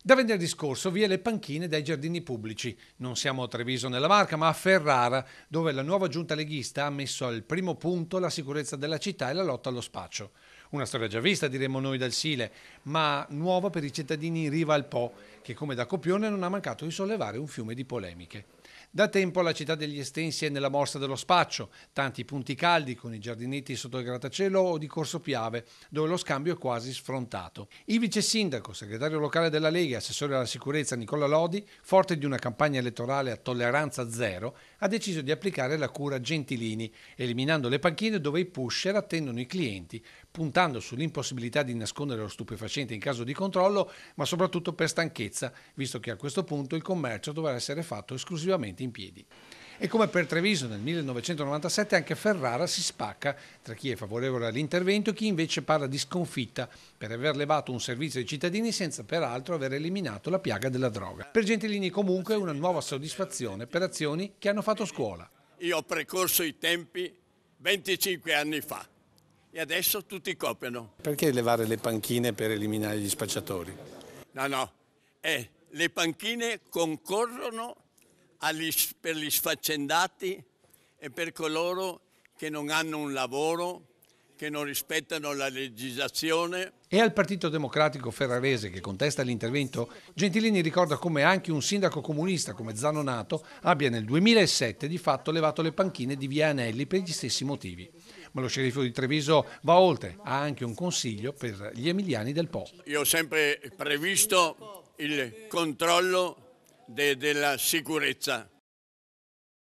Da venerdì scorso via le panchine dai giardini pubblici. Non siamo a Treviso nella Marca, ma a Ferrara, dove la nuova giunta leghista ha messo al primo punto la sicurezza della città e la lotta allo spaccio. Una storia già vista, diremmo noi dal Sile, ma nuova per i cittadini in riva al Po, che come da copione non ha mancato di sollevare un fiume di polemiche. Da tempo la città degli Estensi è nella morsa dello spaccio, tanti punti caldi con i giardinetti sotto il grattacielo o di Corso Piave, dove lo scambio è quasi sfrontato. Il vice sindaco, segretario locale della Lega e assessore alla sicurezza Nicola Lodi, forte di una campagna elettorale a tolleranza zero, ha deciso di applicare la cura Gentilini, eliminando le panchine dove i pusher attendono i clienti puntando sull'impossibilità di nascondere lo stupefacente in caso di controllo, ma soprattutto per stanchezza, visto che a questo punto il commercio dovrà essere fatto esclusivamente in piedi. E come per Treviso nel 1997 anche Ferrara si spacca tra chi è favorevole all'intervento e chi invece parla di sconfitta per aver levato un servizio ai cittadini senza peraltro aver eliminato la piaga della droga. Per Gentilini comunque una nuova soddisfazione per azioni che hanno fatto scuola. Io ho precorso i tempi 25 anni fa e adesso tutti copiano. Perché levare le panchine per eliminare gli spacciatori? No, no, eh, le panchine concorrono agli, per gli sfaccendati e per coloro che non hanno un lavoro che non rispettano la legislazione. E al Partito Democratico Ferrarese che contesta l'intervento, Gentilini ricorda come anche un sindaco comunista come Zanonato abbia nel 2007 di fatto levato le panchine di Via Anelli per gli stessi motivi. Ma lo sceriffo di Treviso va oltre, ha anche un consiglio per gli emiliani del Po. Io ho sempre previsto il controllo de della sicurezza